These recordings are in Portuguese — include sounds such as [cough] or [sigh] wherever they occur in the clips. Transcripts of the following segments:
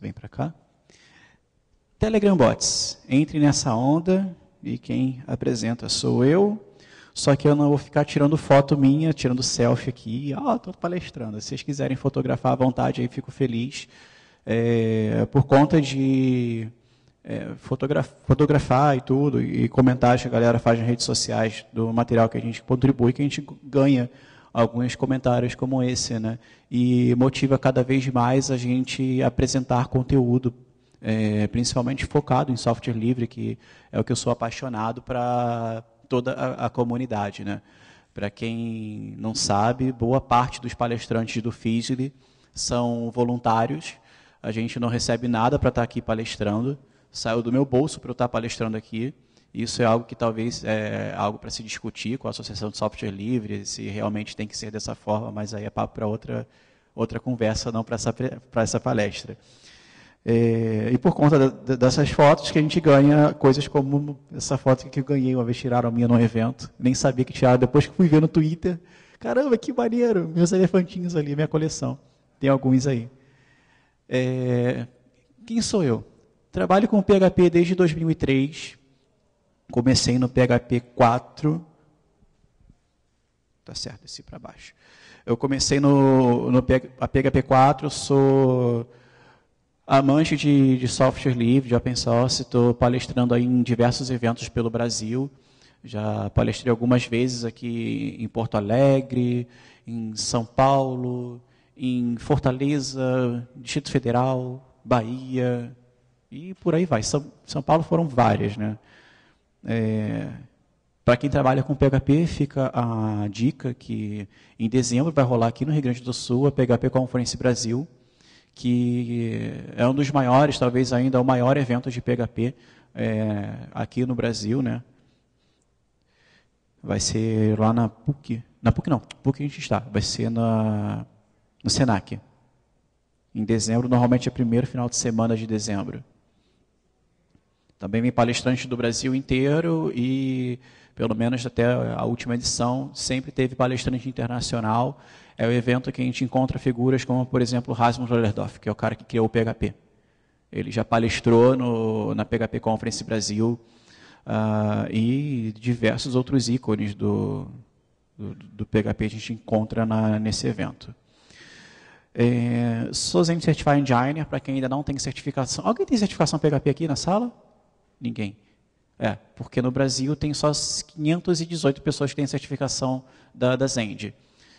vem para cá. Telegram bots, entre nessa onda e quem apresenta sou eu. Só que eu não vou ficar tirando foto minha, tirando selfie aqui. Ah, estou palestrando. Se vocês quiserem fotografar à vontade, aí fico feliz. É, por conta de é, fotografar e tudo, e comentários que a galera faz nas redes sociais do material que a gente contribui, que a gente ganha alguns comentários como esse, né? E motiva cada vez mais a gente apresentar conteúdo, é, principalmente focado em software livre, que é o que eu sou apaixonado para toda a, a comunidade, né? Para quem não sabe, boa parte dos palestrantes do Fisli são voluntários. A gente não recebe nada para estar tá aqui palestrando. Saiu do meu bolso para eu estar tá palestrando aqui. Isso é algo que talvez é algo para se discutir com a Associação de Software Livre, se realmente tem que ser dessa forma, mas aí é papo para outra, outra conversa, não para essa, para essa palestra. É, e por conta dessas fotos que a gente ganha coisas como essa foto que eu ganhei uma vez, tiraram minha num evento, nem sabia que tiraram, depois que fui ver no Twitter, caramba, que maneiro, meus elefantinhos ali, minha coleção, tem alguns aí. É, quem sou eu? Trabalho com PHP desde 2003, Comecei no PHP 4. Tá certo, esse para baixo. Eu comecei no, no PHP 4, sou amante de, de software livre, de open source, estou palestrando em diversos eventos pelo Brasil. Já palestrei algumas vezes aqui em Porto Alegre, em São Paulo, em Fortaleza, Distrito Federal, Bahia e por aí vai. São, São Paulo foram várias, né? É, para quem trabalha com PHP, fica a dica que em dezembro vai rolar aqui no Rio Grande do Sul a PHP Conference Brasil, que é um dos maiores, talvez ainda é o maior evento de PHP é, aqui no Brasil, né? Vai ser lá na PUC, na PUC não, PUC a gente está, vai ser na, no SENAC. Em dezembro, normalmente é o primeiro final de semana de dezembro. Também vem palestrante do Brasil inteiro e, pelo menos até a última edição, sempre teve palestrante internacional. É o evento que a gente encontra figuras como, por exemplo, Rasmus Rollerdorff, que é o cara que criou o PHP. Ele já palestrou no, na PHP Conference Brasil uh, e diversos outros ícones do, do, do, PHP a gente encontra na, nesse evento. É, Zen Certified Engineer, para quem ainda não tem certificação. Alguém tem certificação PHP aqui na sala? Ninguém. É, porque no Brasil tem só 518 pessoas que têm certificação da, da Zend.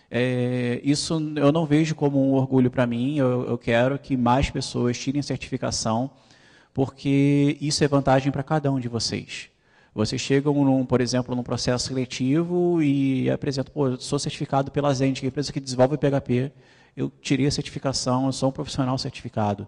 É, isso eu não vejo como um orgulho para mim, eu, eu, quero que mais pessoas tirem certificação, porque isso é vantagem para cada um de vocês. Vocês chegam, num, por exemplo, num processo seletivo e apresentam, pô, eu sou certificado pela Zend, que é a empresa que desenvolve PHP, eu tirei a certificação, eu sou um profissional certificado.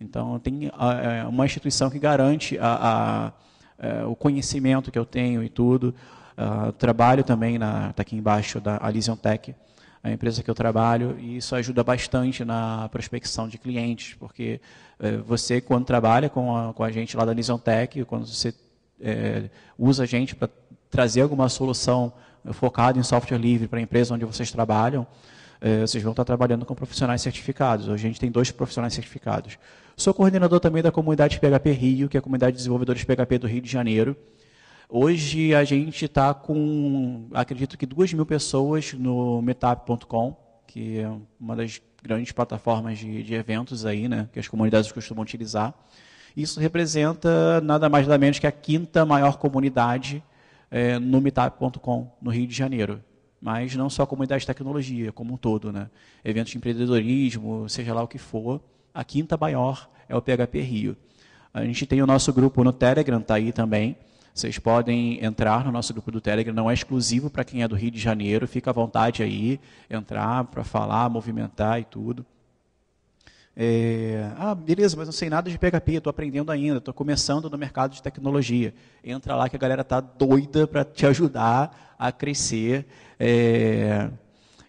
Então, tem ah, é, uma instituição que garante a, a, a, é, o conhecimento que eu tenho e tudo. Uh, trabalho também, está aqui embaixo, da Alision Tech, a empresa que eu trabalho, e isso ajuda bastante na prospecção de clientes, porque é, você, quando trabalha com a, com a gente lá da Alision Tech, quando você usa a gente para trazer alguma solução focada em software livre para a empresa onde vocês trabalham, vocês vão estar tá trabalhando com profissionais certificados. Hoje a gente tem dois profissionais certificados. Sou coordenador também da comunidade PHP Rio, que é a comunidade de desenvolvedores PHP do Rio de Janeiro. Hoje a gente está com, acredito que 2 mil pessoas no meetup.com, que é uma das grandes plataformas de, de, eventos aí, né, que as comunidades costumam utilizar. Isso representa nada mais nada menos que a quinta maior comunidade é, no meetup.com, no Rio de Janeiro. Mas não só a comunidade de tecnologia, como um todo, né? Eventos de empreendedorismo, seja lá o que for a quinta maior é o PHP Rio. A gente tem o nosso grupo no Telegram, está aí também. Vocês podem entrar no nosso grupo do Telegram, não é exclusivo para quem é do Rio de Janeiro, fica à vontade aí, entrar para falar, movimentar e tudo. É, ah, beleza, mas não sei nada de PHP, estou aprendendo ainda, estou começando no mercado de tecnologia. Entra lá que a galera está doida para te ajudar a crescer. É,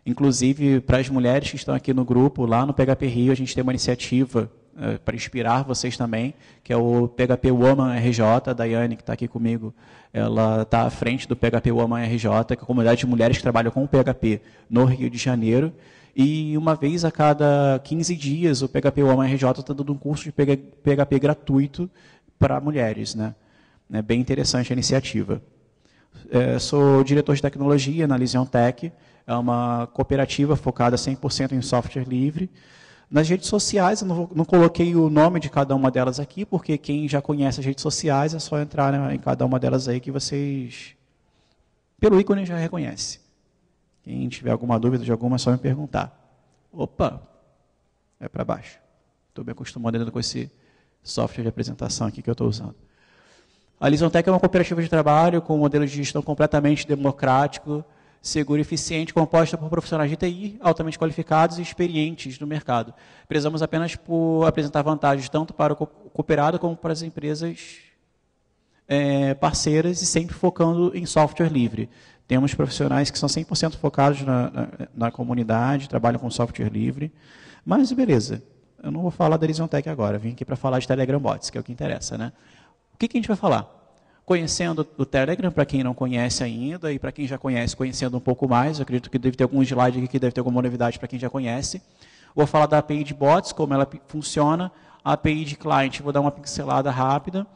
Inclusive, para as mulheres que estão aqui no grupo, lá no PHP Rio, a gente tem uma iniciativa eh, para inspirar vocês também, que é o PHP Woman RJ, a Daiane, que está aqui comigo, ela está à frente do PHP Woman RJ, que é a comunidade de mulheres que trabalham com o PHP no Rio de Janeiro. E uma vez a cada 15 dias, o PHP Woman RJ está dando um curso de PHP gratuito para mulheres. Né? É bem interessante a iniciativa. É, sou diretor de tecnologia na Lision Tech é uma cooperativa focada 100% em software livre. Nas redes sociais, eu não, não, coloquei o nome de cada uma delas aqui, porque quem já conhece as redes sociais é só entrar né, em cada uma delas aí que vocês, pelo ícone, já reconhece. Quem tiver alguma dúvida de alguma, é só me perguntar. Opa, é para baixo. Estou me acostumando com esse software de apresentação aqui que eu estou usando. A Lisontec é uma cooperativa de trabalho com um modelo de gestão completamente democrático, seguro e eficiente, composta por profissionais de TI altamente qualificados e experientes no mercado. Prezamos apenas por apresentar vantagens tanto para o cooperado como para as empresas é, parceiras e sempre focando em software livre. Temos profissionais que são 100% focados na, na, na, comunidade, trabalham com software livre, mas beleza. Eu não vou falar da Elysion Tech agora, vim aqui para falar de Telegram Bots, que é o que interessa, né? O que, que a gente vai falar? conhecendo o Telegram, para quem não conhece ainda, e para quem já conhece, conhecendo um pouco mais. acredito que deve ter algum slide aqui que deve ter alguma novidade para quem já conhece. Vou falar da API de bots, como ela funciona. A API de client, vou dar uma pincelada rápida.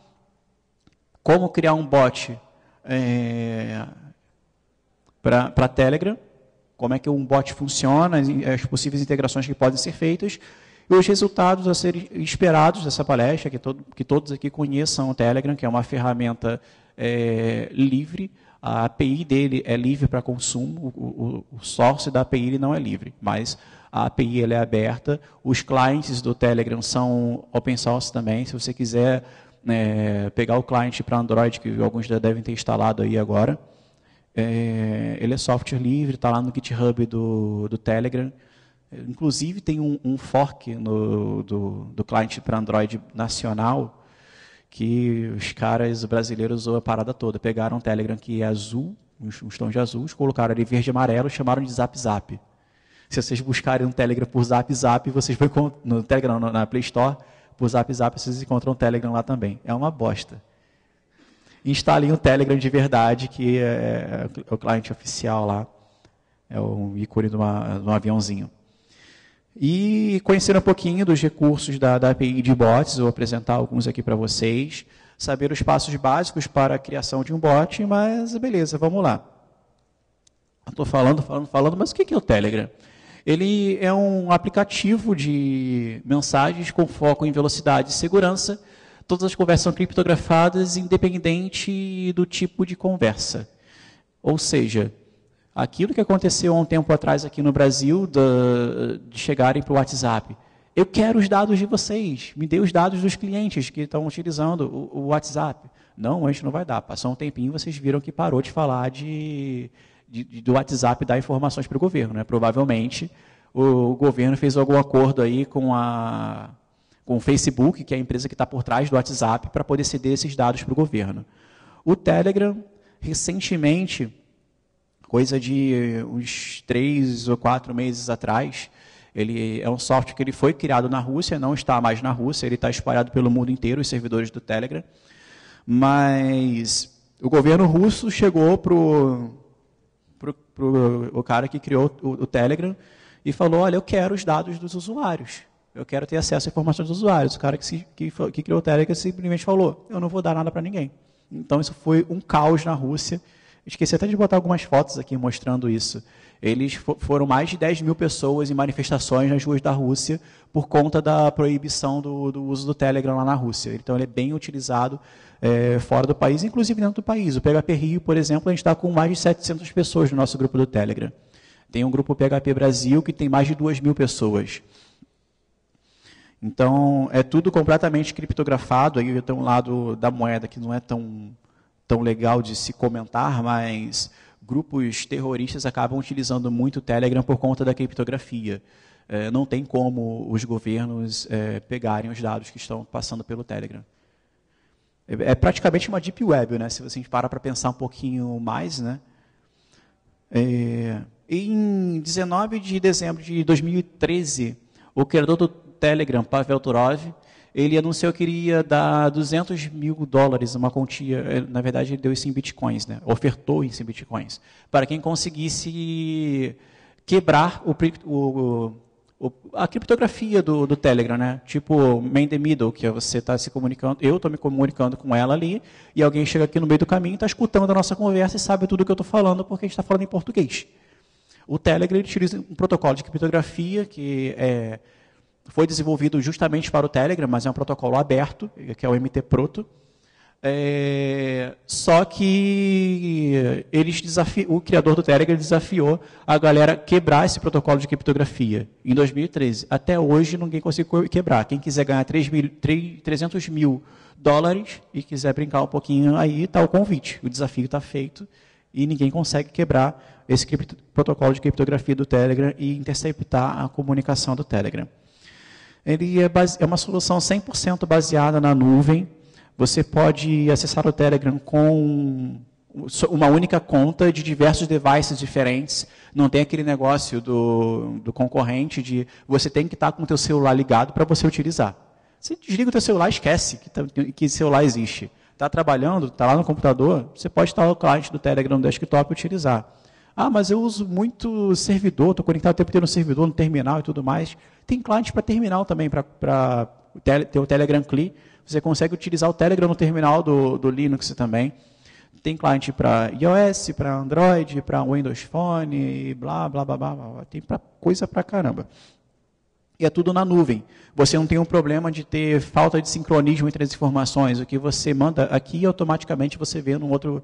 Como criar um bot é, para Telegram. Como é que um bot funciona, as possíveis integrações que podem ser feitas. E os resultados a serem esperados dessa palestra, que, todo, que todos aqui conheçam o Telegram, que é uma ferramenta é, livre, a API dele é livre para consumo, o, o, o, source da API ele não é livre, mas a API ela é aberta, os clientes do Telegram são open source também, se você quiser é, pegar o cliente para Android, que alguns já devem ter instalado aí agora, é, ele é software livre, está lá no GitHub do, do Telegram, Inclusive, tem um, um fork no, do, do cliente para Android nacional que os caras brasileiros usou a parada toda. Pegaram um Telegram que é azul, uns, tom tons de azuis, colocaram ali verde e amarelo chamaram de Zap Zap. Se vocês buscarem um Telegram por Zap Zap, vocês vão encontrar, no Telegram, na Play Store, por Zap Zap, vocês encontram um Telegram lá também. É uma bosta. Instalem o um Telegram de verdade, que é, é o cliente oficial lá. É um ícone de, uma, de um aviãozinho e conhecer um pouquinho dos recursos da, da API de bots, vou apresentar alguns aqui para vocês, saber os passos básicos para a criação de um bot, mas beleza, vamos lá. Estou falando, falando, falando, mas o que é o Telegram? Ele é um aplicativo de mensagens com foco em velocidade e segurança. Todas as conversas são criptografadas, independente do tipo de conversa. Ou seja, aquilo que aconteceu há um tempo atrás aqui no Brasil, da, de chegarem para o WhatsApp. Eu quero os dados de vocês, me dê os dados dos clientes que estão utilizando o, o WhatsApp. Não, a gente não vai dar. Passou um tempinho, e vocês viram que parou de falar de, de, de do WhatsApp dar informações para o governo. Né? Provavelmente o, o governo fez algum acordo aí com a com o Facebook, que é a empresa que está por trás do WhatsApp, para poder ceder esses dados para o governo. O Telegram, recentemente, coisa de uns três ou quatro meses atrás. Ele é um software que ele foi criado na Rússia, não está mais na Rússia, ele está espalhado pelo mundo inteiro, os servidores do Telegram. Mas o governo russo chegou para o cara que criou o, o Telegram e falou, olha, eu quero os dados dos usuários. Eu quero ter acesso à informação dos usuários. O cara que, se, que, que criou o Telegram simplesmente falou, eu não vou dar nada para ninguém. Então, isso foi um caos na Rússia Esqueci até de botar algumas fotos aqui mostrando isso. Eles foram mais de 10 mil pessoas em manifestações nas ruas da Rússia por conta da proibição do, do uso do Telegram lá na Rússia. Então, ele é bem utilizado é, fora do país, inclusive dentro do país. O PHP Rio, por exemplo, a gente está com mais de 700 pessoas no nosso grupo do Telegram. Tem um grupo PHP Brasil que tem mais de 2 mil pessoas. Então, é tudo completamente criptografado. Aí eu tenho um lado da moeda que não é tão tão legal de se comentar, mas grupos terroristas acabam utilizando muito o Telegram por conta da criptografia. É, não tem como os governos é, pegarem os dados que estão passando pelo Telegram. É, é praticamente uma deep web, né? Se você parar para pensar um pouquinho mais, né? É, em 19 de dezembro de 2013, o criador do Telegram, Pavel Turov, ele anunciou que iria dar 200 mil dólares, uma quantia, eh, na verdade ele deu isso em bitcoins, né? ofertou isso em bitcoins, para quem conseguisse quebrar o, o, o, a criptografia do, do, Telegram, né? tipo man the middle, que é você está se comunicando, eu estou me comunicando com ela ali, e alguém chega aqui no meio do caminho, está escutando a nossa conversa e sabe tudo o que eu estou falando, porque a gente está falando em português. O Telegram utiliza um protocolo de criptografia que é foi desenvolvido justamente para o Telegram, mas é um protocolo aberto, que é o MT-Proto. É, só que eles desafi... o criador do Telegram desafiou a galera quebrar esse protocolo de criptografia em 2013. Até hoje ninguém conseguiu quebrar. Quem quiser ganhar 3 mil, 3, 300 mil dólares e quiser brincar um pouquinho aí, está o convite. O desafio está feito e ninguém consegue quebrar esse protocolo de criptografia do Telegram e interceptar a comunicação do Telegram. Ele é, base... é uma solução 100% baseada na nuvem. Você pode acessar o Telegram com uma única conta de diversos devices diferentes. Não tem aquele negócio do, do concorrente de você tem que estar com o teu celular ligado para você utilizar. Você desliga o teu celular, esquece que, tá, que celular existe. Está trabalhando, está lá no computador, você pode estar no cliente do Telegram no desktop e utilizar. Ah, mas eu uso muito servidor, estou conectado o tempo inteiro no servidor, no terminal e tudo mais. Tem clientes para terminal também, para ter o Telegram CLI. Você consegue utilizar o Telegram no terminal do, do Linux também. Tem cliente para iOS, para Android, para Windows Phone, blá, blá, blá, blá, blá. Tem pra, coisa para caramba. E é tudo na nuvem. Você não tem um problema de ter falta de sincronismo entre as informações. O que você manda aqui, automaticamente você vê no outro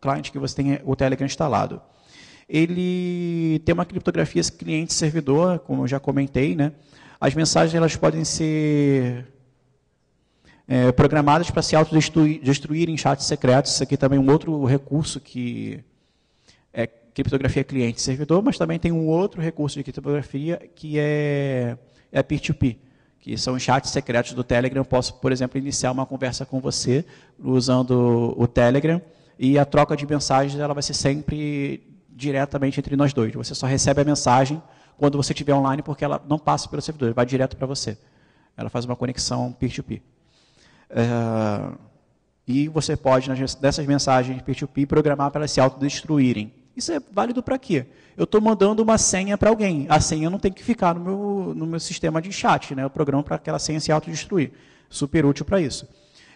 cliente que você tem o Telegram instalado ele tem uma criptografia cliente-servidor, como eu já comentei, né? As mensagens elas podem ser é, programadas para se autodestruir destruir em chats secretos. Isso aqui também é um outro recurso que é criptografia cliente-servidor, mas também tem um outro recurso de criptografia que é é peer-to-peer, que são chats secretos do Telegram. Eu posso, por exemplo, iniciar uma conversa com você usando o Telegram e a troca de mensagens ela vai ser sempre diretamente entre nós dois. Você só recebe a mensagem quando você estiver online, porque ela não passa pelo servidor, vai direto para você. Ela faz uma conexão peer-to-peer. É, e você pode, nessas mensagens peer-to-peer, -peer, programar para elas se autodestruírem. Isso é válido para quê? Eu estou mandando uma senha para alguém. A senha não tem que ficar no meu, no meu sistema de chat, né? Eu programo para aquela senha se autodestruir. Super útil para isso.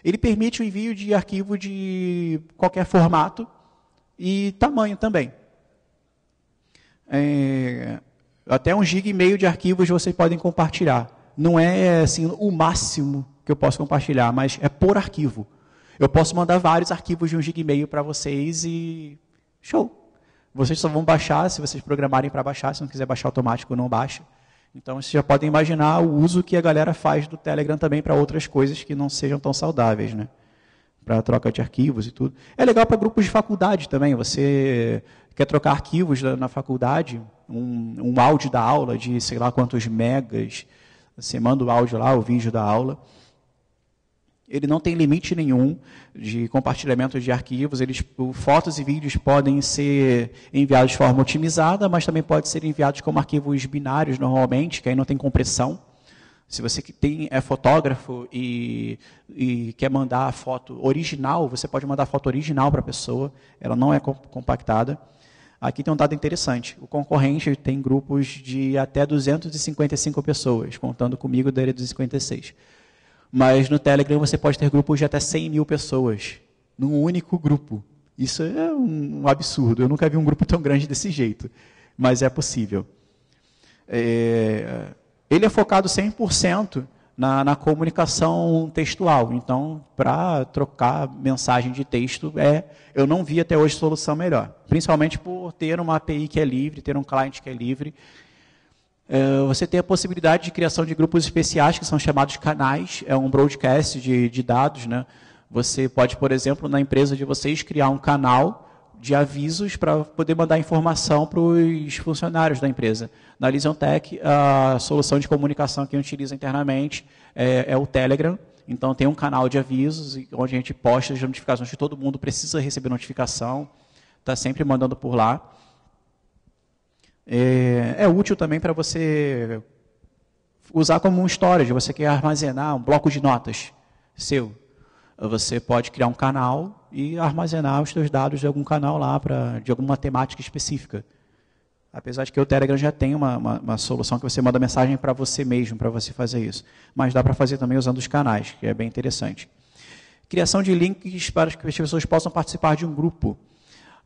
Ele permite o envio de arquivo de qualquer formato e tamanho também é, até um giga e meio de arquivos vocês podem compartilhar. Não é assim o máximo que eu posso compartilhar, mas é por arquivo. Eu posso mandar vários arquivos de um giga e meio para vocês e show. Vocês só vão baixar se vocês programarem para baixar. Se não quiser baixar automático, não baixa. Então vocês já podem imaginar o uso que a galera faz do Telegram também para outras coisas que não sejam tão saudáveis, né? Para troca de arquivos e tudo. É legal para grupos de faculdade também. Você quer trocar arquivos na, na faculdade, um, um, áudio da aula de sei lá quantos megas, você manda o áudio lá, o vídeo da aula. Ele não tem limite nenhum de compartilhamento de arquivos. Eles, fotos e vídeos podem ser enviados de forma otimizada, mas também podem ser enviados como arquivos binários normalmente, que aí não tem compressão. Se você tem, é fotógrafo e, e, quer mandar a foto original, você pode mandar a foto original para a pessoa, ela não é compactada. Aqui tem um dado interessante. O concorrente tem grupos de até 255 pessoas, contando comigo daria 256. Mas no Telegram você pode ter grupos de até 100 mil pessoas, num único grupo. Isso é um absurdo. Eu nunca vi um grupo tão grande desse jeito. Mas é possível. É... Ele é focado 100% na, na comunicação textual. Então, para trocar mensagem de texto, é, eu não vi até hoje solução melhor. Principalmente por ter uma API que é livre, ter um client que é livre. É, você tem a possibilidade de criação de grupos especiais, que são chamados canais, é um broadcast de, de dados. Né? Você pode, por exemplo, na empresa de vocês, criar um canal de avisos para poder mandar informação para os funcionários da empresa. Na Lision Tech, a solução de comunicação que a gente utiliza internamente é, é o Telegram. Então, tem um canal de avisos onde a gente posta as notificações de todo mundo precisa receber notificação. Está sempre mandando por lá. É, é útil também para você usar como um storage. Você quer armazenar um bloco de notas seu. Você pode criar um canal e armazenar os seus dados de algum canal lá, pra, de alguma temática específica. Apesar de que o Telegram já tem uma, uma, uma solução que você manda mensagem para você mesmo, para você fazer isso. Mas dá para fazer também usando os canais, que é bem interessante. Criação de links para que as pessoas possam participar de um grupo.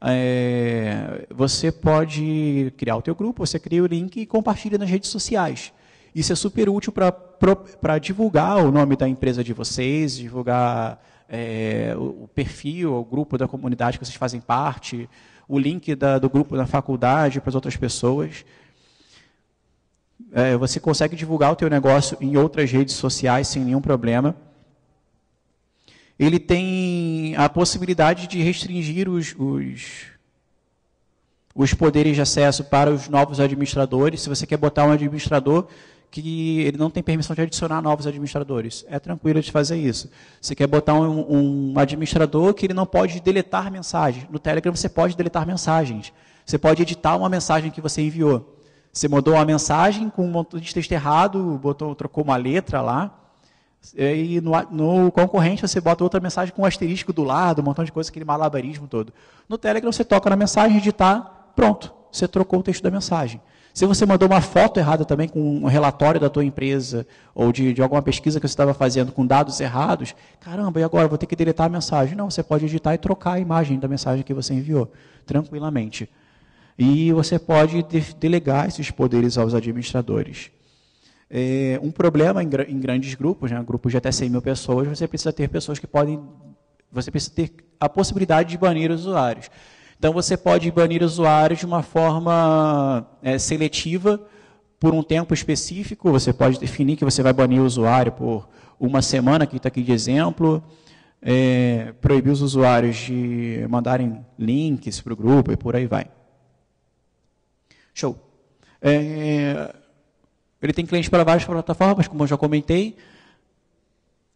É, você pode criar o teu grupo, você cria o link e compartilha nas redes sociais. Isso é super útil para divulgar o nome da empresa de vocês, divulgar é, o, perfil, o grupo da comunidade que vocês fazem parte, o link da, do grupo da faculdade para as outras pessoas. É, você consegue divulgar o teu negócio em outras redes sociais sem nenhum problema. Ele tem a possibilidade de restringir os, os, os poderes de acesso para os novos administradores. Se você quer botar um administrador, que ele não tem permissão de adicionar novos administradores. É tranquilo de fazer isso. Você quer botar um, um administrador que ele não pode deletar mensagem. No Telegram você pode deletar mensagens. Você pode editar uma mensagem que você enviou. Você mandou uma mensagem com um monte de texto errado, botou, trocou uma letra lá. É, e no, no, concorrente você bota outra mensagem com um asterisco do lado, um montão de coisa, aquele malabarismo todo. No Telegram você toca na mensagem, editar, pronto. Você trocou o texto da mensagem. Se você mandou uma foto errada também com um relatório da tua empresa ou de, de alguma pesquisa que você estava fazendo com dados errados, caramba, e agora vou ter que deletar a mensagem? Não, você pode editar e trocar a imagem da mensagem que você enviou tranquilamente. E você pode de delegar esses poderes aos administradores. É um problema em, em, grandes grupos, né, grupos de até 100 mil pessoas, você precisa ter pessoas que podem, você precisa ter a possibilidade de banir usuários. Então você pode banir usuários de uma forma é, seletiva por um tempo específico. Você pode definir que você vai banir o usuário por uma semana, que está aqui de exemplo. É, proibir os usuários de mandarem links para o grupo e por aí vai. Show. É, ele tem clientes para várias plataformas, como eu já comentei.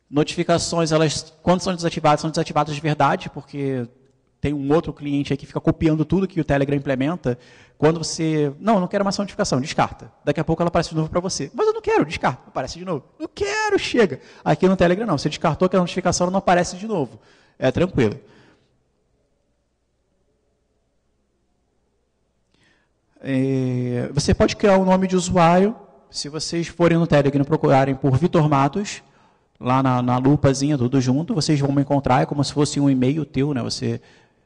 Notificações, elas, quando são desativadas, são desativadas de verdade, porque tem um outro cliente aí que fica copiando tudo que o Telegram implementa. Quando você. Não, eu não quero mais essa notificação, descarta. Daqui a pouco ela aparece de novo para você. Mas eu não quero, descarta, aparece de novo. Não quero, chega. Aqui no Telegram não. Você descartou aquela notificação, ela não aparece de novo. É tranquilo. É, você pode criar um nome de usuário. Se vocês forem no Telegram procurarem por Vitor Matos, lá na, na lupazinha, tudo junto, vocês vão me encontrar. É como se fosse um e-mail teu, né? Você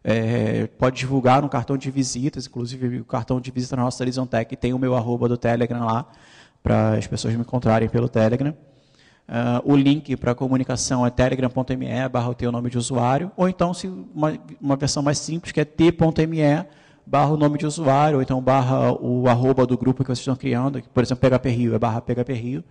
é, pode divulgar no cartão de visitas, inclusive o cartão de visita na nossa Horizon Tech tem o meu arroba do Telegram lá, para as pessoas me encontrarem pelo Telegram. Uh, o link para comunicação é telegram.me barra o nome de usuário, ou então se uma, uma versão mais simples que é t.me barra o nome de usuário, ou então barra o arroba do grupo que vocês estão criando, por exemplo, PHP Rio, é barra PHP Rio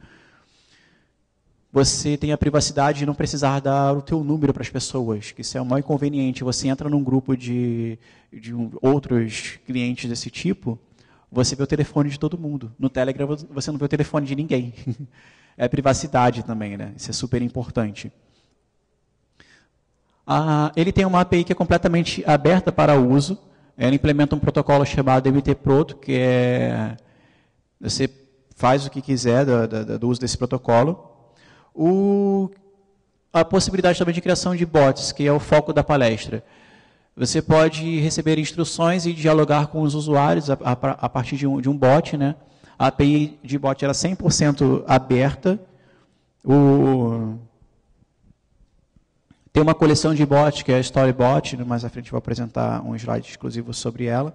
você tem a privacidade de não precisar dar o teu número para as pessoas, que isso é o maior inconveniente. Você entra num grupo de, de um, outros clientes desse tipo, você vê o telefone de todo mundo. No Telegram você não vê o telefone de ninguém. [laughs] é privacidade também, né? Isso é super importante. Ah, ele tem uma API que é completamente aberta para uso. Ela implementa um protocolo chamado MT-Proto, que é... Você faz o que quiser do, do, do uso desse protocolo. O, a possibilidade também de criação de bots, que é o foco da palestra. Você pode receber instruções e dialogar com os usuários a, a, a partir de um, de um bot. Né? A API de bot era 100% é aberta. O, tem uma coleção de bots, que é a Storybot, né? mais à frente vou apresentar um slide exclusivo sobre ela.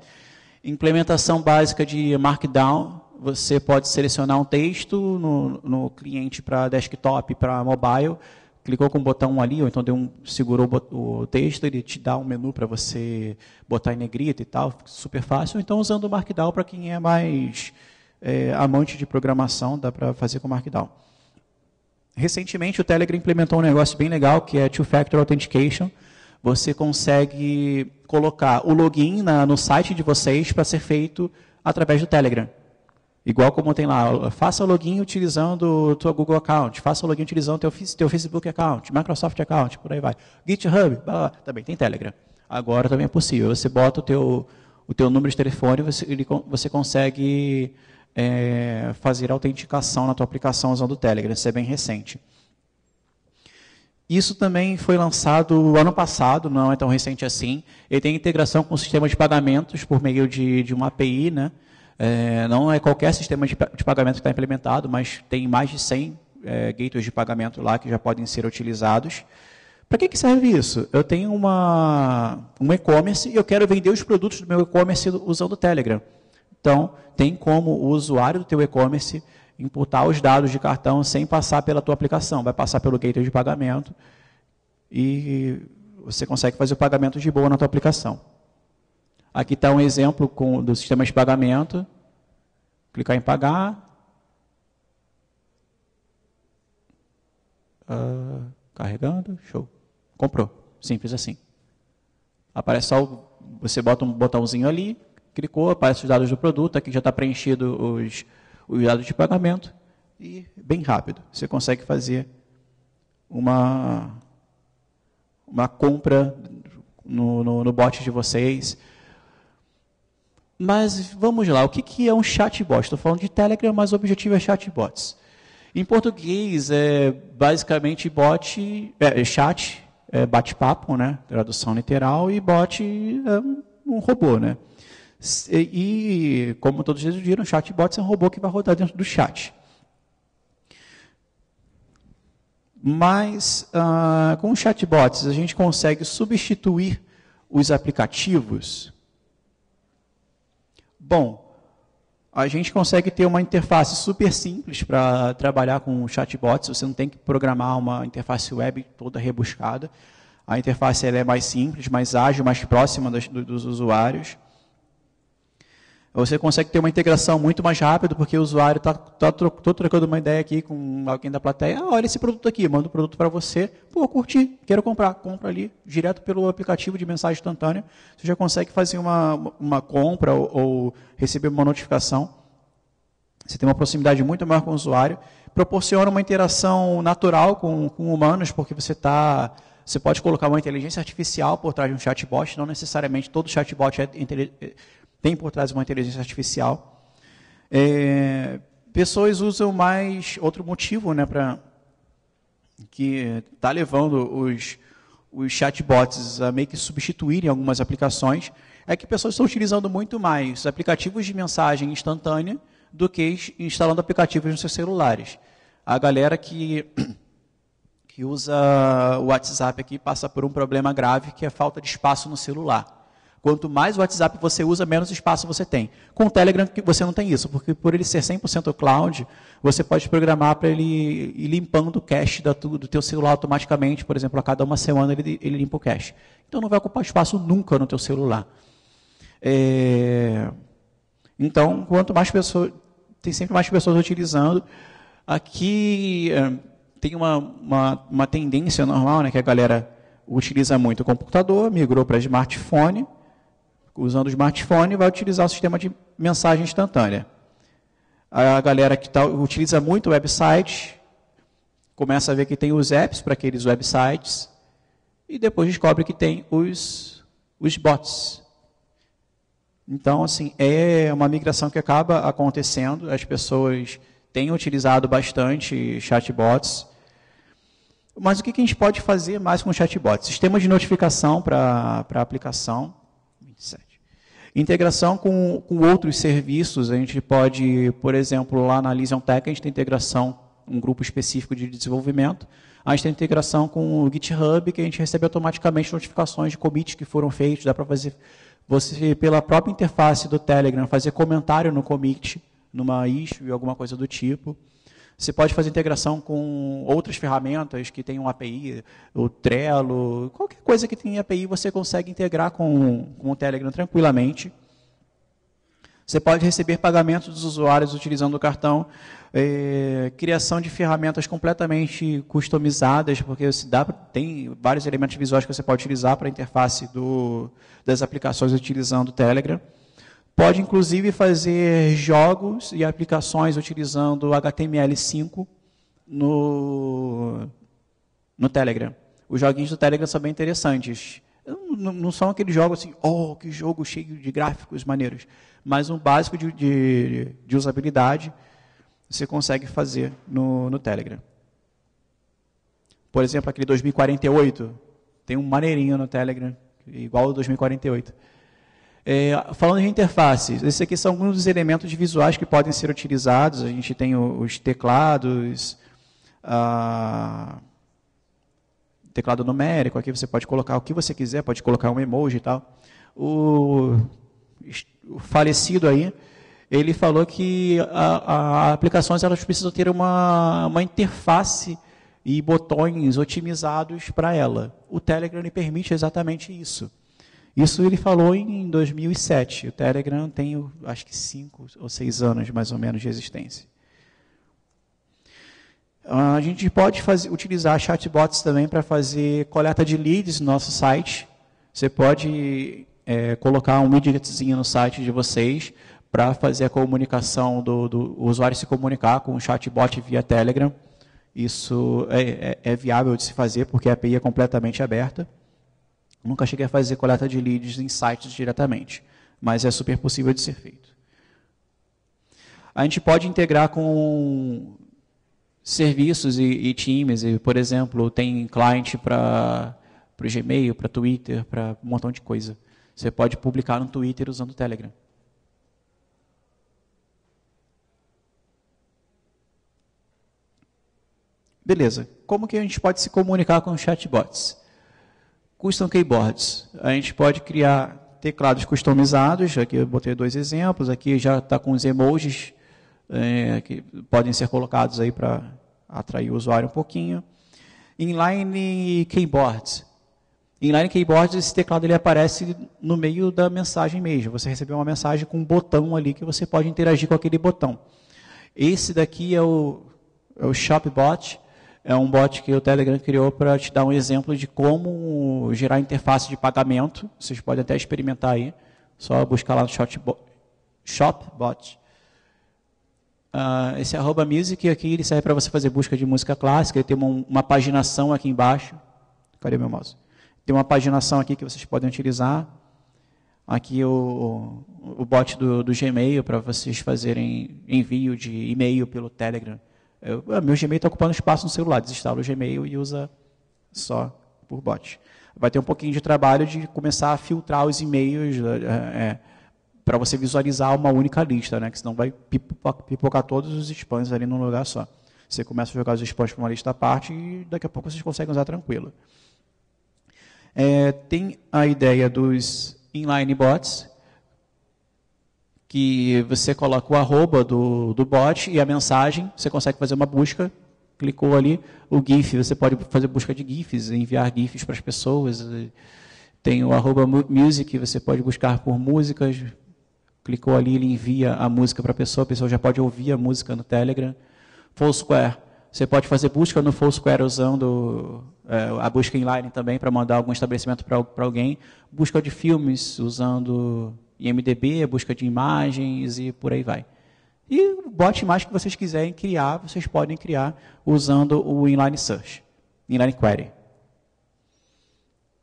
Implementação básica de Markdown, você pode selecionar um texto no, no cliente para desktop, para mobile, clicou com o um botão ali, ou então deu um, segurou o, o texto, ele te dá um menu para você botar em negrita e tal, super fácil. Ou então usando o Markdown para quem é mais é, amante de programação, dá para fazer com o Markdown. Recentemente o Telegram implementou um negócio bem legal que é Two-Factor Authentication. Você consegue colocar o login na, no site de vocês para ser feito através do Telegram. Igual como tem lá, faça login utilizando o teu Google Account, faça login utilizando teu, teu Facebook Account, Microsoft Account, por aí vai. GitHub, blá, blá, também tem Telegram. Agora também é possível. Você bota o teu, o teu número de telefone, você, ele, você consegue é, fazer autenticação na tua aplicação usando o Telegram. Isso é bem recente. Isso também foi lançado ano passado, não é tão recente assim. Ele tem integração com o sistema de pagamentos por meio de, de uma API, né? É, não é qualquer sistema de, de pagamento que está implementado, mas tem mais de 100 é, gateways de pagamento lá que já podem ser utilizados. Para que, que serve isso? Eu tenho uma, um e-commerce e eu quero vender os produtos do meu e-commerce usando o Telegram. Então, tem como o usuário do teu e-commerce imputar os dados de cartão sem passar pela tua aplicação. Vai passar pelo gateway de pagamento e você consegue fazer o pagamento de boa na tua aplicação. Aqui está um exemplo com, do sistema de pagamento. Clicar em pagar. Uh, carregando, show. Comprou. Simples assim. Aparece só, o, você bota um botãozinho ali, clicou, aparece os dados do produto, aqui já está preenchido os, os dados de pagamento e bem rápido. Você consegue fazer uma, uma compra no, no, no bot de vocês, mas vamos lá, o que, que é um chatbot? Estou falando de Telegram, mas o objetivo é chatbots. Em português, é basicamente bot, é, é chat, é bate-papo, né? tradução literal, e bot é um, um robô. Né? E, como todos vocês viram, chatbot é um robô que vai rodar dentro do chat. Mas ah, com chatbots a gente consegue substituir os aplicativos Bom, a gente consegue ter uma interface super simples para trabalhar com chatbots. Você não tem que programar uma interface web toda rebuscada. A interface é mais simples, mais ágil, mais próxima dos, dos usuários. Você consegue ter uma integração muito mais rápida porque o usuário está tá, tá trocando uma ideia aqui com alguém da plateia. Ah, olha esse produto aqui, manda o um produto para você. Pô, curti, quero comprar. Compra ali, direto pelo aplicativo de mensagem instantânea. Você já consegue fazer uma, uma compra ou, ou receber uma notificação. Você tem uma proximidade muito maior com o usuário. Proporciona uma interação natural com, com humanos, porque você está você pode colocar uma inteligência artificial por trás de um chatbot, não necessariamente todo chatbot é, é tem por trás uma inteligência artificial. É, pessoas usam mais outro motivo, né, para que está levando os, os chatbots a meio que substituírem algumas aplicações, é que pessoas estão utilizando muito mais aplicativos de mensagem instantânea do que instalando aplicativos nos seus celulares. A galera que, que usa o WhatsApp aqui passa por um problema grave que é falta de espaço no celular. Quanto mais WhatsApp você usa, menos espaço você tem. Com o Telegram você não tem isso, porque por ele ser 100% cloud, você pode programar para ele ir limpando o cache do teu celular automaticamente. Por exemplo, a cada uma semana ele, ele limpa o cache. Então não vai ocupar espaço nunca no teu celular. É... Então, quanto mais pessoas, tem sempre mais pessoas utilizando. Aqui é, tem uma, uma, uma tendência normal, né, que a galera utiliza muito o computador, migrou para smartphone, usando o smartphone, vai utilizar o sistema de mensagem instantânea. A galera que tá, utiliza muito website começa a ver que tem os apps para aqueles websites e depois descobre que tem os, os bots. Então, assim, é uma migração que acaba acontecendo. As pessoas têm utilizado bastante chatbots. Mas o que a gente pode fazer mais com chatbots? Sistema de notificação para a aplicação. 27. Integração com, com outros serviços, a gente pode, por exemplo, lá na Lision Tech, a gente tem integração, um grupo específico de desenvolvimento, a gente tem integração com o GitHub, que a gente recebe automaticamente notificações de commits que foram feitos, dá para fazer você, pela própria interface do Telegram, fazer comentário no commit, numa issue, alguma coisa do tipo. Você pode fazer integração com outras ferramentas que tenham API, o Trello, qualquer coisa que tenha API você consegue integrar com, com o Telegram tranquilamente. Você pode receber pagamentos dos usuários utilizando o cartão, é, criação de ferramentas completamente customizadas, porque se dá, tem vários elementos visuais que você pode utilizar para a interface do, das aplicações utilizando o Telegram. Pode inclusive fazer jogos e aplicações utilizando HTML5 no, no Telegram. Os joguinhos do Telegram são bem interessantes. Não, não são aqueles jogos assim, oh, que jogo cheio de gráficos maneiros. Mas um básico de, de, de usabilidade você consegue fazer no, no Telegram. Por exemplo, aquele 2048. Tem um maneirinho no Telegram, igual o 2048. É, falando de interfaces, esses aqui são alguns dos elementos visuais que podem ser utilizados. A gente tem os teclados, ah, teclado numérico, aqui você pode colocar o que você quiser, pode colocar um emoji e tal. O, o falecido aí, ele falou que as aplicações elas precisam ter uma, uma interface e botões otimizados para ela. O Telegram permite exatamente isso. Isso ele falou em 2007. O Telegram tem, acho que, cinco ou seis anos, mais ou menos, de existência. Ah, a gente pode fazer, utilizar chatbots também para fazer coleta de leads no nosso site. Você pode é, colocar um widgetzinho no site de vocês para fazer a comunicação do, do, usuário se comunicar com o chatbot via Telegram. Isso é, é, é viável de se fazer porque a API é completamente aberta. Nunca cheguei a fazer coleta de leads em sites diretamente, mas é super possível de ser feito. A gente pode integrar com serviços e, e times. E, por exemplo, tem client para o Gmail, para Twitter, para um montão de coisa. Você pode publicar no Twitter usando o Telegram. Beleza. Como que a gente pode se comunicar com chatbots? custom keyboards. A gente pode criar teclados customizados, aqui eu botei dois exemplos, aqui já está com os emojis é, que podem ser colocados aí para atrair o usuário um pouquinho. Inline keyboards. Inline keyboards, esse teclado ele aparece no meio da mensagem mesmo. Você recebeu uma mensagem com um botão ali que você pode interagir com aquele botão. Esse daqui é o, é o Shopbot. É um bot que o Telegram criou para te dar um exemplo de como gerar interface de pagamento. Vocês podem até experimentar aí. Só buscar lá no Shopbot. Uh, ah, esse é arroba music aqui ele serve para você fazer busca de música clássica. Ele tem uma, uma paginação aqui embaixo. Cadê meu mouse? Tem uma paginação aqui que vocês podem utilizar. Aqui o, o bot do, do Gmail para vocês fazerem envio de e-mail pelo Telegram. Eu, ah, meu Gmail está ocupando espaço no celular, desinstala o Gmail e usa só por bot. Vai ter um pouquinho de trabalho de começar a filtrar os e-mails é, eh, eh, eh, para você visualizar uma única lista, né? Que senão vai pipocar todos os spams ali num lugar só. Você começa a jogar os spams para uma lista à parte e daqui a pouco vocês conseguem usar tranquilo. É, tem a ideia dos inline bots, que você coloca o arroba do, do bot e a mensagem, você consegue fazer uma busca, clicou ali, o GIF, você pode fazer busca de GIFs, enviar GIFs para as pessoas. Tem o arroba music, você pode buscar por músicas, clicou ali, ele envia a música para a pessoa, a pessoa já pode ouvir a música no Telegram. Foursquare, você pode fazer busca no Foursquare usando é, a busca inline também para mandar algum estabelecimento para alguém. Busca de filmes usando IMDB, busca de imagens e por aí vai. E bot mais que vocês quiserem criar, vocês podem criar usando o inline search, inline query.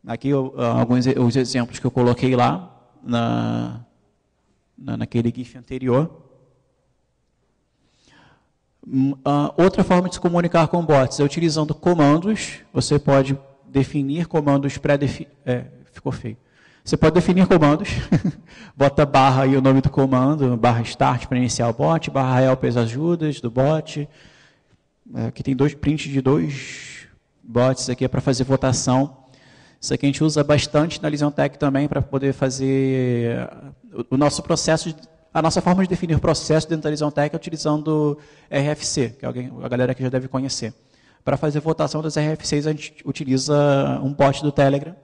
Aqui ah, alguns os exemplos que eu coloquei lá na, na naquele GIF anterior. Uh, outra forma de se comunicar com bots é utilizando comandos. Você pode definir comandos pré-definidos. É, ficou feio. Você pode definir comandos, [laughs] bota barra aí o nome do comando, barra start para iniciar o bot, barra help as ajudas do bot. É, aqui tem dois prints de dois bots aqui é para fazer votação. Isso aqui a gente usa bastante na Lision Tech também para poder fazer eh, o nosso processo, a nossa forma de definir o processo dentro da Lision Tech é utilizando RFC, que alguém, a galera que já deve conhecer. Para fazer votação das RFCs, a gente utiliza um bot do Telegram,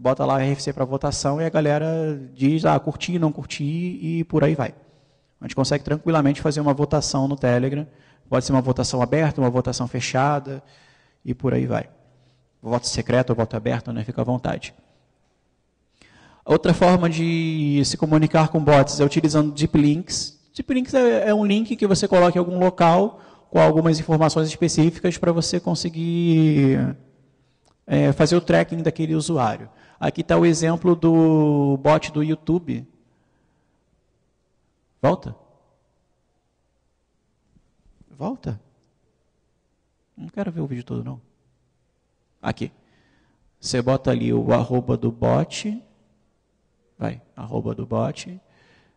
bota lá RFC para votação e a galera diz, ah, curti, não curti e por aí vai. A gente consegue tranquilamente fazer uma votação no Telegram. Pode ser uma votação aberta, uma votação fechada e por aí vai. Voto secreto, voto aberto, né? fica à vontade. Outra forma de se comunicar com bots é utilizando deep links. Deep links é, é um link que você coloca em algum local com algumas informações específicas para você conseguir é, fazer o tracking daquele usuário. Aqui está o exemplo do bot do YouTube. Volta. Volta. Não quero ver o vídeo todo, não. Aqui. Você bota ali o arroba do bot. Vai, arroba do bot.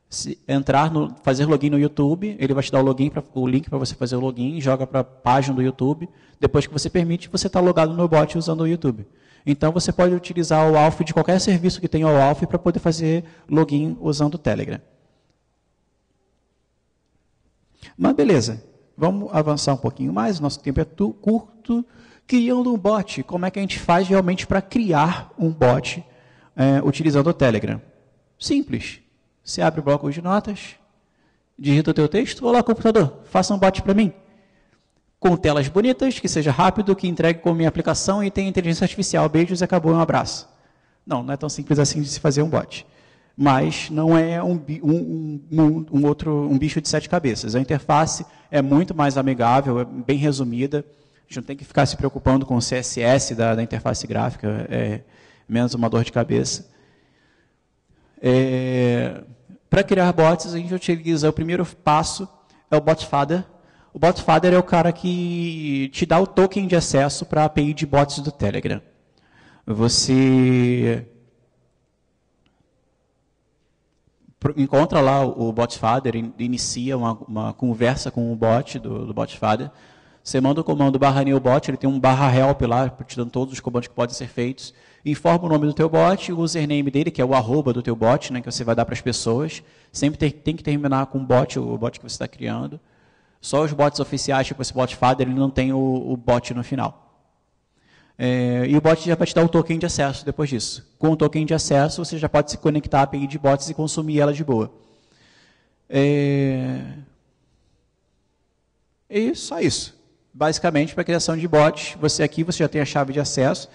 Se entrar no. fazer login no YouTube, ele vai te dar o login, pra, o link para você fazer o login, joga para a página do YouTube. Depois que você permite, você está logado no bot usando o YouTube. Então você pode utilizar o Alf de qualquer serviço que tenha Alf para poder fazer login usando o Telegram. Mas beleza, vamos avançar um pouquinho mais, nosso tempo é curto. Criando um bot, como é que a gente faz realmente para criar um bot é, utilizando o Telegram? Simples. Você abre o bloco de notas, digita o teu texto, olá computador, faça um bot para mim com telas bonitas, que seja rápido, que entregue com minha aplicação e tenha inteligência artificial. Beijos, acabou, um abraço. Não, não é tão simples assim de se fazer um bot. Mas não é um, um, um, um outro um bicho de sete cabeças. A interface é muito mais amigável, é bem resumida. A gente não tem que ficar se preocupando com o CSS da, da interface gráfica, é menos uma dor de cabeça. É, Para criar bots, a gente utiliza o primeiro passo é o bot fader, o Botfather é o cara que te dá o token de acesso para a API de bots do Telegram. Você encontra lá o Botfather, inicia uma, uma, conversa com o bot do, do Botfather. Você manda o comando barra bot, ele tem um barra help lá, te dando todos os comandos que podem ser feitos. Informa o nome do teu bot, o username dele, que é o arroba do teu bot, né, que você vai dar para as pessoas. Sempre tem, tem que terminar com o bot, o bot que você está criando. Só os bots oficiais, tipo esse bot fader, ele não tem o, o bot no final. É, e o bot já vai te dar o token de acesso depois disso. Com o token de acesso, você já pode se conectar à API de bots e consumir ela de boa. É... E só isso. Basicamente, para a criação de bots, você aqui você já tem a chave de acesso,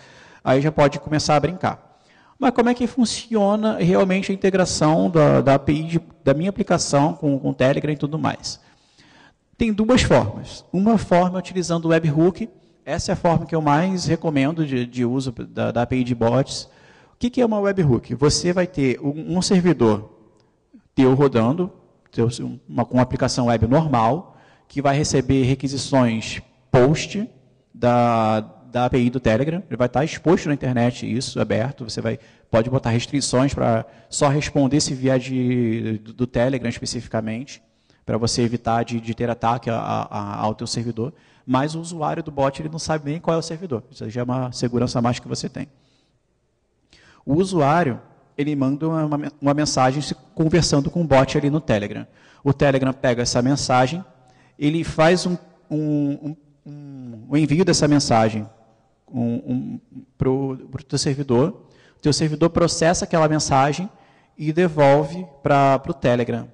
aí já pode começar a brincar. Mas como é que funciona realmente a integração da, da API de, da minha aplicação com o Telegram e tudo mais? Tem duas formas. Uma forma utilizando o webhook. Essa é a forma que eu mais recomendo de, de uso da, da, API de bots. O que, que é uma webhook? Você vai ter um, um servidor teu rodando, teu, uma, com uma aplicação web normal, que vai receber requisições post da, da API do Telegram. Ele vai estar exposto na internet, isso, aberto. Você vai, pode botar restrições para só responder se vier de, do, do Telegram especificamente para você evitar de, de ter ataque a, a, ao teu servidor. Mas o usuário do bot ele não sabe nem qual é o servidor. Isso já é uma segurança mais que você tem. O usuário ele manda uma, uma mensagem se conversando com o bot ali no Telegram. O Telegram pega essa mensagem, ele faz um, um, um, um envio dessa mensagem para o teu servidor. O teu servidor processa aquela mensagem e devolve para o Telegram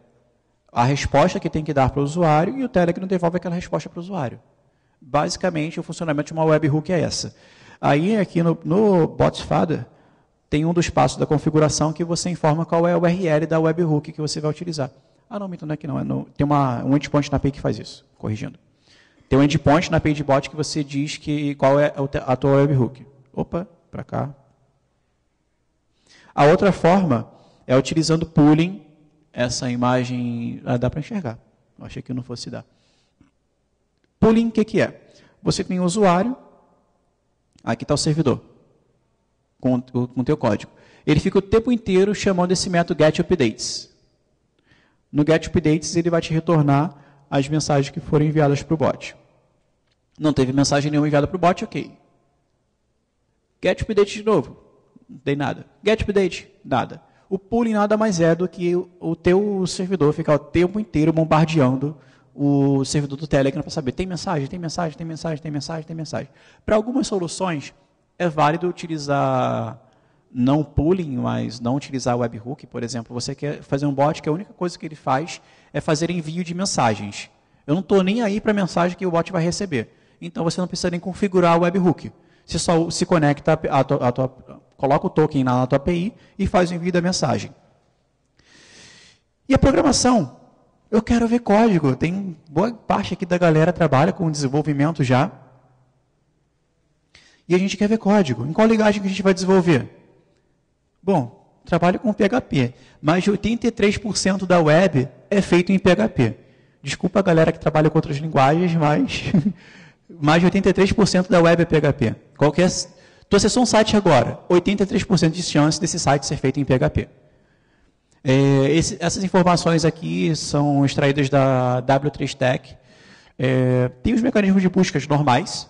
a resposta que tem que dar para o usuário e o Telegram devolve aquela resposta para o usuário. Basicamente, o funcionamento de uma webhook é essa. Aí, aqui no, no Botfather, tem um dos passos da configuração que você informa qual é a URL da webhook que você vai utilizar. Ah, não, então não é que não. É no, tem uma, um endpoint na API que faz isso, corrigindo. Tem um endpoint na API de bot que você diz que qual é a tua webhook. Opa, para cá. A outra forma é utilizando pooling essa imagem. Ah, dá para enxergar. Eu achei que não fosse dar. Pooling, o que, que é? Você tem um usuário, aqui ah, está o servidor, com o teu código. Ele fica o tempo inteiro chamando esse método getUpdates. No getUpdates, ele vai te retornar as mensagens que foram enviadas para o bot. Não teve mensagem nenhuma enviada para o bot, ok. GetUpdate de novo. Não tem nada. GetUpdate, nada. O pooling nada mais é do que o teu servidor ficar o tempo inteiro bombardeando o servidor do Telegram para saber tem mensagem, tem mensagem, tem mensagem, tem mensagem, tem mensagem. Para algumas soluções é válido utilizar não pooling, mas não utilizar webhook, por exemplo. Você quer fazer um bot que a única coisa que ele faz é fazer envio de mensagens. Eu não estou nem aí para a mensagem que o bot vai receber. Então você não precisa nem configurar o webhook se, só, se conecta a a tua, coloca o token na tua API e faz o envio da mensagem. E a programação? Eu quero ver código. Tem boa parte aqui da galera trabalha com desenvolvimento já. E a gente quer ver código. Em qual linguagem que a gente vai desenvolver? Bom, trabalho com PHP, mas 83% da web é feito em PHP. Desculpa a galera que trabalha com outras linguagens, mas [laughs] mais de 83% da web é PHP. Qualquer, tu acessou um site agora, 83% de chance desse site ser feito em PHP. É, esse, essas informações aqui são extraídas da W3Tech. É, tem os mecanismos de buscas normais.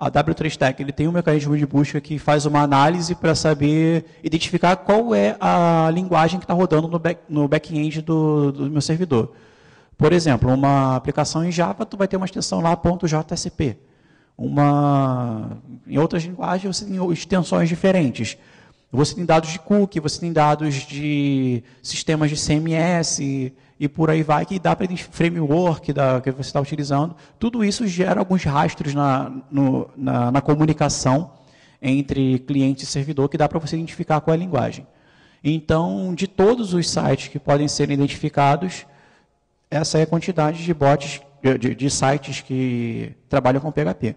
A W3Tech ele tem um mecanismo de busca que faz uma análise para saber identificar qual é a linguagem que está rodando no back-end back do, do meu servidor. Por exemplo, uma aplicação em Java, tu vai ter uma extensão lá, .jsp. Uma, em outras linguagens, você tem extensões diferentes. Você tem dados de cookie, você tem dados de sistemas de CMS e por aí vai, que dá para framework da, que você está utilizando. Tudo isso gera alguns rastros na, no, na, na comunicação entre cliente e servidor que dá para você identificar qual é a linguagem. Então, de todos os sites que podem ser identificados, essa é a quantidade de bots, de, de sites que trabalham com PHP.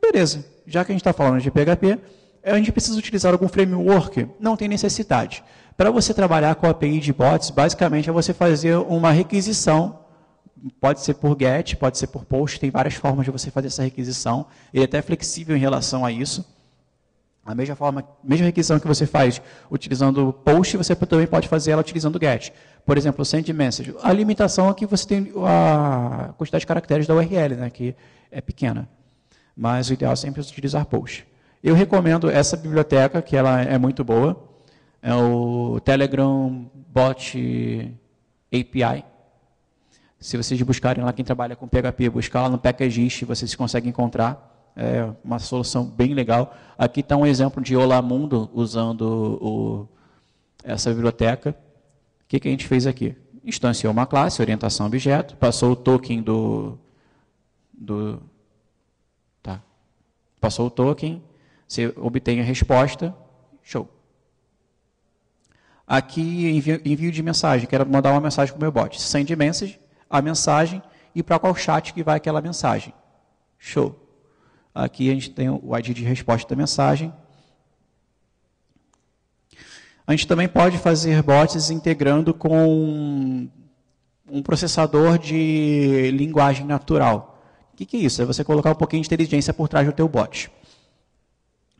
Beleza, já que a gente está falando de PHP, a gente precisa utilizar algum framework? Não tem necessidade. Para você trabalhar com a API de bots, basicamente é você fazer uma requisição, pode ser por GET, pode ser por POST, tem várias formas de você fazer essa requisição, ele é até flexível em relação a isso. A mesma forma, mesma requisição que você faz utilizando POST, você também pode fazer ela utilizando GET por exemplo, send message. A limitação é que você tem a quantidade de caracteres da URL, né, que é pequena. Mas o ideal é sempre é utilizar post. Eu recomendo essa biblioteca, que ela é muito boa. É o Telegram Bot API. Se vocês buscarem lá quem trabalha com PHP, buscar lá no Packagist, vocês conseguem encontrar. É uma solução bem legal. Aqui está um exemplo de Olá Mundo usando o, essa biblioteca que, que a gente fez aqui? Instanciou uma classe, orientação objeto, passou o token do. do tá. Passou o token, você obtém a resposta, show. Aqui, envio, envio de mensagem, quero mandar uma mensagem para o meu bot. Send message, a mensagem e para qual chat que vai aquela mensagem. Show. Aqui a gente tem o ID de resposta da mensagem, a gente também pode fazer bots integrando com um processador de linguagem natural. O que, que é isso? É você colocar um pouquinho de inteligência por trás do teu bot.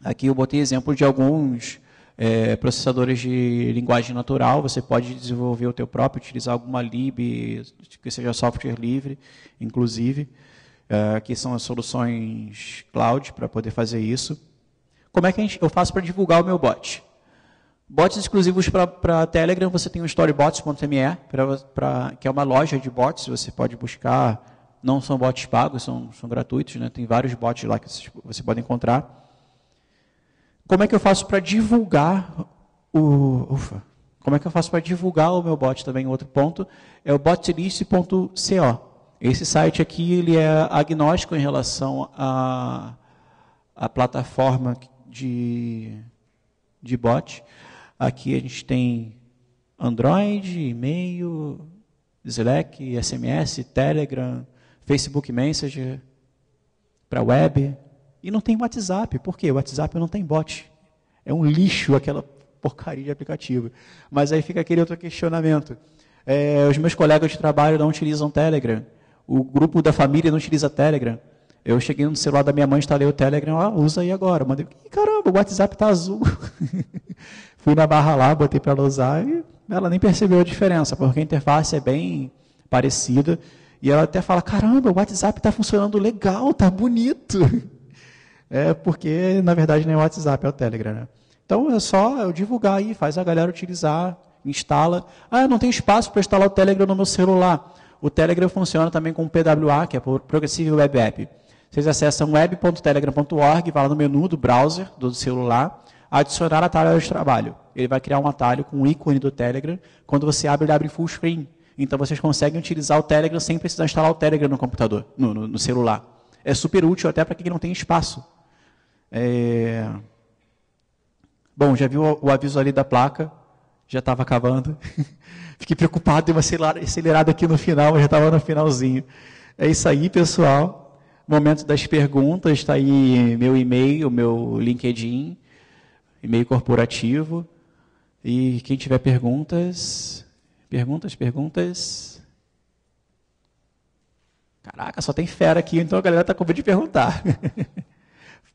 Aqui eu botei exemplo de alguns é, processadores de linguagem natural, você pode desenvolver o teu próprio, utilizar alguma lib, que seja software livre, inclusive, é, que são as soluções cloud para poder fazer isso. Como é que gente, eu faço para divulgar o meu bot? Bots exclusivos para Telegram, você tem o storybots.me, que é uma loja de bots, você pode buscar. Não são bots pagos, são, são gratuitos, né? tem vários bots lá que você, você pode encontrar. Como é que eu faço para divulgar o. Ufa! Como é que eu faço para divulgar o meu bot também? Outro ponto é o botlist.co. Esse site aqui ele é agnóstico em relação à, a plataforma de, de bot. Aqui a gente tem Android, e-mail, Slack, SMS, Telegram, Facebook Messenger, para web. E não tem WhatsApp. Por quê? O WhatsApp não tem bot. É um lixo aquela porcaria de aplicativo. Mas aí fica aquele outro questionamento. É, os meus colegas de trabalho não utilizam Telegram. O grupo da família não utiliza Telegram. Eu cheguei no celular da minha mãe, instalei o Telegram, ela usa aí agora. Mandei, caramba, o WhatsApp está azul. [laughs] Fui na barra lá, botei para ela usar e ela nem percebeu a diferença, porque a interface é bem parecida. E ela até fala: caramba, o WhatsApp está funcionando legal, tá bonito. [laughs] É porque, na verdade, nem é o WhatsApp, é o Telegram. Né? Então é só eu divulgar aí, faz a galera utilizar, instala. Ah, eu não tenho espaço para instalar o Telegram no meu celular. O Telegram funciona também com o PWA, que é Progressive Web App. Vocês acessam web.telegram.org, vai lá no menu do browser, do celular, adicionar atalho à área de trabalho. Ele vai criar um atalho com o ícone do Telegram. Quando você abre, ele abre full screen. Então vocês conseguem utilizar o Telegram sem precisar instalar o Telegram no computador, no, no, no celular. É super útil até para quem não tem espaço. É... Bom, já viu o aviso ali da placa, já estava acabando. [laughs] Fiquei preocupado, de uma acelerada aqui no final, já estava no finalzinho. É isso aí, pessoal. Momento das perguntas, está aí meu e-mail, meu LinkedIn e-mail corporativo. E quem tiver perguntas, perguntas, perguntas. Caraca, só tem fera aqui, então a galera tá com medo de perguntar.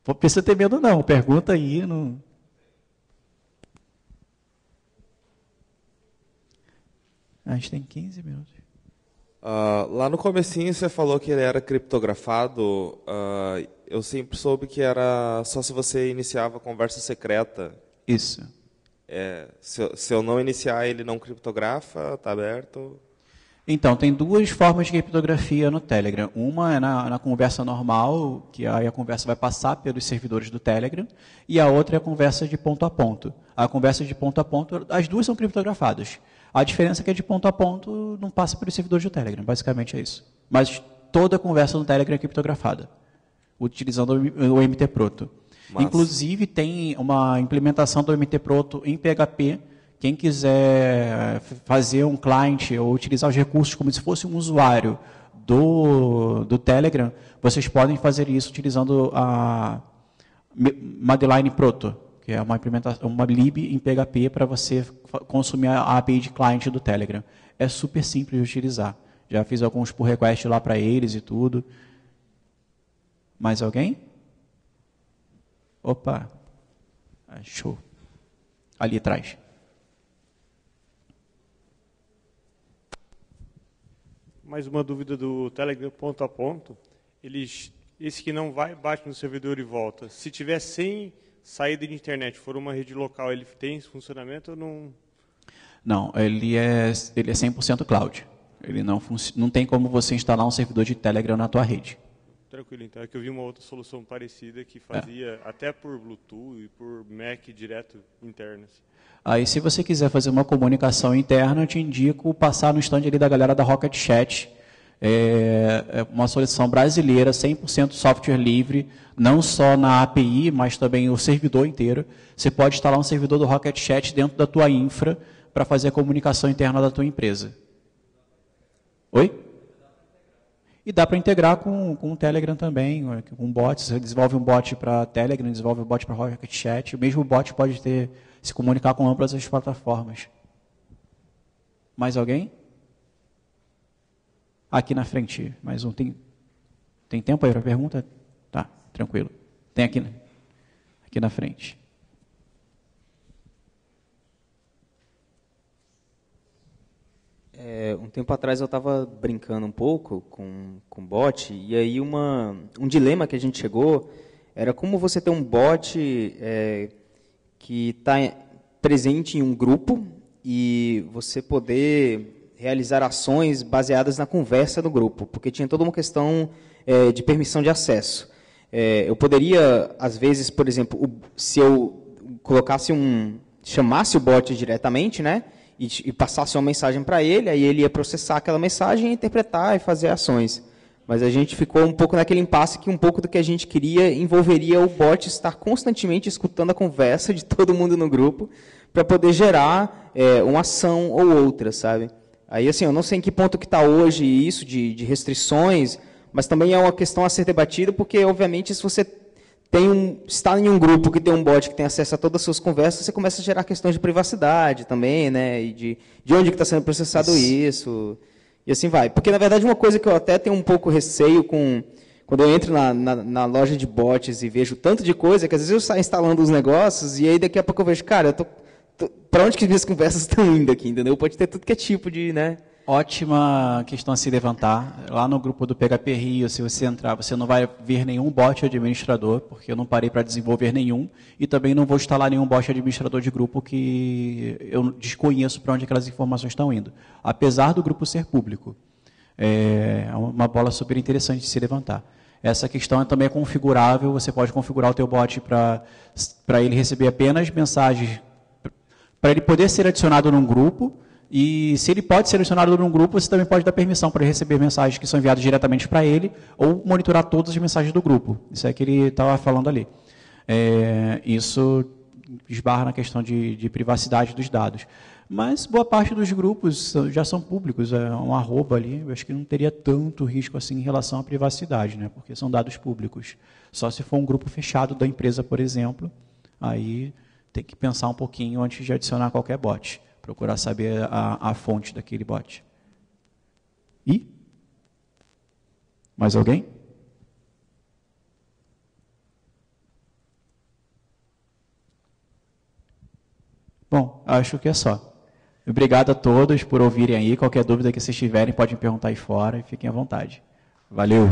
Não [laughs] precisa ter medo não, pergunta aí. Não... Ah, a gente tem 15 minutos. Uh, lá no comecinho você falou que ele era criptografado uh, eu sempre soube que era só se você iniciava conversa secreta. Isso. É, se, se, eu não iniciar, ele não criptografa, está aberto? Então, tem duas formas de criptografia no Telegram. Uma é na, na conversa normal, que aí a conversa vai passar pelos servidores do Telegram, e a outra é a conversa de ponto a ponto. A conversa de ponto a ponto, as duas são criptografadas. A diferença é que de ponto a ponto não passa pelos servidores do Telegram, basicamente é isso. Mas toda a conversa no Telegram é criptografada utilizando o MT Proto. Massa. Inclusive, tem uma implementação do MT Proto em PHP. Quem quiser eh, fazer um client ou utilizar os recursos como se fosse um usuário do, do Telegram, vocês podem fazer isso utilizando a Madeline Proto, que é uma, implementação, uma lib em PHP para você consumir a API de client do Telegram. É super simples de utilizar. Já fiz alguns pull requests lá para eles e tudo. Mais alguém? Opa, achou. Ali atrás. Mais uma dúvida do Telegram ponto a ponto. Eles, esse que não vai, bate no servidor e volta. Se tiver sem saída de internet, for uma rede local, ele tem esse funcionamento ou não? Não, ele é, ele é 100% cloud. Ele não, não tem como você instalar um servidor de Telegram na tua rede. Tranquilo, então. É que eu vi uma outra solução parecida que fazia é. até por Bluetooth e por Mac direto internas. Assim. Aí, se você quiser fazer uma comunicação interna, eu te indico passar no stand ali da galera da Rocket Chat. É, é uma solução brasileira, 100% software livre, não só na API, mas também o servidor inteiro. Você pode instalar um servidor do Rocket Chat dentro da tua infra para fazer a comunicação interna da tua empresa. Oi? E dá para integrar com, com o Telegram também, é, com bots. Você desenvolve um bot para Telegram, desenvolve um bot para Rocket Chat. O mesmo bot pode ter, se comunicar com ambas as plataformas. Mais alguém? Aqui na frente, mais um. Tem, tem tempo aí para pergunta? Tá, tranquilo. Tem aqui, aqui na frente. um tempo atrás eu estava brincando um pouco com, com bot, e aí uma, um dilema que a gente chegou era como você ter um bot é, que está presente em um grupo e você poder realizar ações baseadas na conversa do grupo, porque tinha toda uma questão é, de permissão de acesso. É, eu poderia, às vezes, por exemplo, se eu colocasse um, chamasse o bot diretamente, né? e, e passasse uma mensagem para ele, aí ele ia processar aquela mensagem, interpretar e fazer ações. Mas a gente ficou um pouco naquele impasse que um pouco do que a gente queria envolveria o bot estar constantemente escutando a conversa de [laughs] todo mundo no grupo para poder gerar é, uma ação ou outra, sabe? Aí, assim, eu não sei em que ponto que está hoje isso de, de restrições, mas também é uma questão a ser debatida, porque, obviamente, se você tem um, está em um grupo que tem um bot que tem acesso a todas as suas conversas, você começa a gerar questões de privacidade também, né? E de, de onde está sendo processado isso. isso. E assim vai. Porque, na verdade, uma coisa que eu até tenho um pouco receio com. Quando eu entro na, na, na loja de bots e vejo tanto de coisa, é que às vezes eu saio instalando os negócios e aí daqui a pouco eu vejo, cara, eu tô, para onde que minhas [laughs] conversas estão indo aqui, entendeu? Pode ter tudo que é tipo de, né? Ótima questão a se levantar. Lá no grupo do PHP Rio, se você entrar, você não vai ver nenhum bot administrador, porque eu não parei para desenvolver nenhum, e também não vou instalar nenhum bot administrador de grupo que eu desconheço para onde aquelas informações estão indo, apesar do grupo ser público. É uma bola super interessante de se levantar. Essa questão é também é configurável, você pode configurar o teu bot para ele receber apenas mensagens, para ele poder ser adicionado num grupo, e se ele pode ser adicionado num grupo, você também pode dar permissão para receber mensagens que são enviadas diretamente para ele ou monitorar todas as mensagens do grupo. Isso é que ele estava falando ali. É, isso esbarra na questão de, de, privacidade dos dados. Mas boa parte dos grupos já são públicos, é um arroba ali, eu acho que não teria tanto risco assim em relação à privacidade, né? porque são dados públicos. Só se for um grupo fechado da empresa, por exemplo, aí tem que pensar um pouquinho antes de adicionar qualquer bot procurar saber a, a fonte daquele bote. E? Mais alguém? Bom, acho que é só. Obrigado a todos por ouvirem aí. Qualquer dúvida que vocês tiverem, podem perguntar aí fora e fiquem à vontade. Valeu!